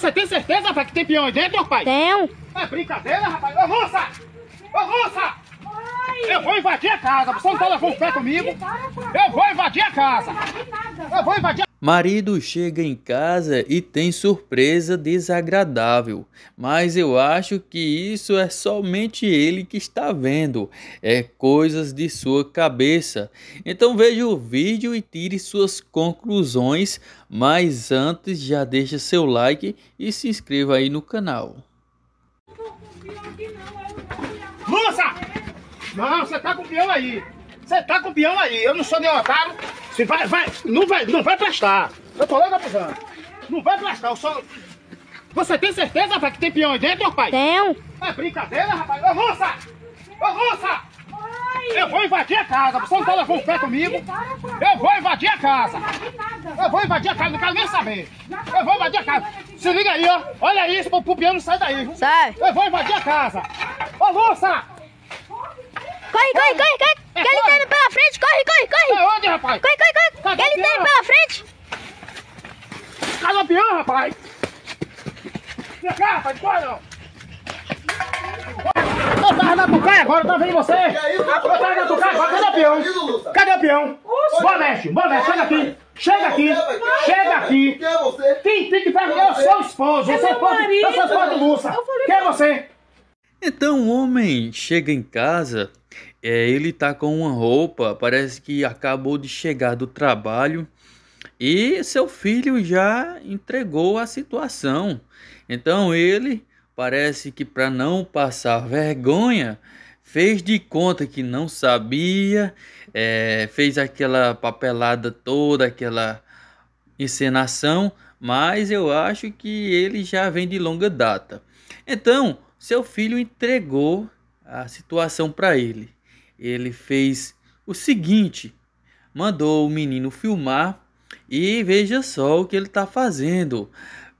Você tem certeza, rapaz, que tem peão aí dentro, rapaz? Tem? É brincadeira, rapaz. Ô, russa! Ô, russa! Eu vou invadir a casa. Você não tá levando pé comigo? Eu vou invadir a casa. Eu vou invadir a casa. Marido chega em casa e tem surpresa desagradável, mas eu acho que isso é somente ele que está vendo, é coisas de sua cabeça. Então veja o vídeo e tire suas conclusões, mas antes já deixa seu like e se inscreva aí no canal. Moça! Não, você tá com o aí. Você tá com o aí. Eu não sou nem otário. Se vai, vai, não vai, não vai prestar. Eu tô logo avisando. Não vai prestar, eu só... Você tem certeza, rapaz, que tem peão aí dentro, rapaz? Tenho. É brincadeira, rapaz? Ô, russa! Ô, russa! Eu vou invadir a casa, você não tá levando pé comigo? Eu vou invadir a casa! Eu vou invadir a casa, não quero nem saber! Eu vou invadir a casa! Se liga aí, ó! Olha isso, pro não sai daí! Viu? Sai! Eu vou invadir a casa! Ô, Lúcia! Corre, corre, corre, corre! que ele tá no pé! frente, corre, corre, corre! onde, rapaz? Corre, corre, corre! Ele tem pela frente! pião, rapaz! Vem cá, rapaz, corre não! Eu tava na tucaia agora, tá vendo você? Eu tava na tucaia agora, cadê o peão? Cadê o peão? Boa noite, boa noite. chega aqui! Chega aqui, chega aqui. Quem é, é é Quem tem que perguntar? Eu sou esposo, eu sou esposo, eu sou esposo do Lúcia. Quem é você? Então o homem chega em casa é, ele tá com uma roupa, parece que acabou de chegar do trabalho e seu filho já entregou a situação. Então ele parece que para não passar vergonha fez de conta que não sabia, é, fez aquela papelada toda, aquela encenação, mas eu acho que ele já vem de longa data. Então seu filho entregou a situação para ele ele fez o seguinte: mandou o menino filmar e veja só o que ele está fazendo.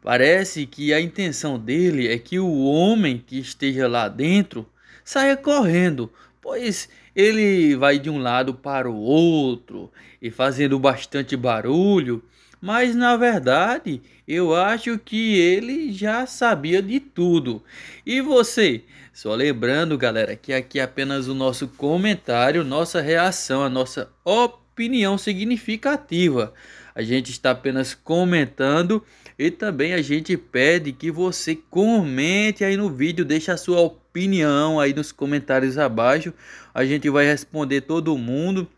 Parece que a intenção dele é que o homem que esteja lá dentro saia correndo, pois ele vai de um lado para o outro e fazendo bastante barulho mas na verdade eu acho que ele já sabia de tudo. E você? Só lembrando, galera, que aqui é apenas o nosso comentário, nossa reação, a nossa opinião significativa. A gente está apenas comentando e também a gente pede que você comente aí no vídeo, deixe a sua opinião aí nos comentários abaixo. A gente vai responder todo mundo.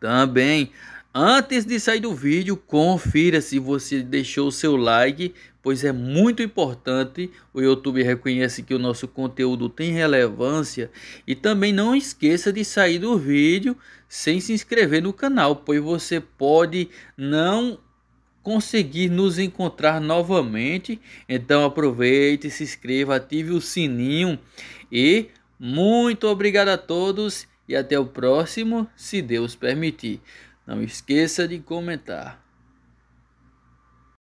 Também Antes de sair do vídeo, confira se você deixou o seu like, pois é muito importante. O YouTube reconhece que o nosso conteúdo tem relevância. E também não esqueça de sair do vídeo sem se inscrever no canal, pois você pode não conseguir nos encontrar novamente. Então aproveite, se inscreva, ative o sininho. E muito obrigado a todos e até o próximo, se Deus permitir. Não esqueça de comentar.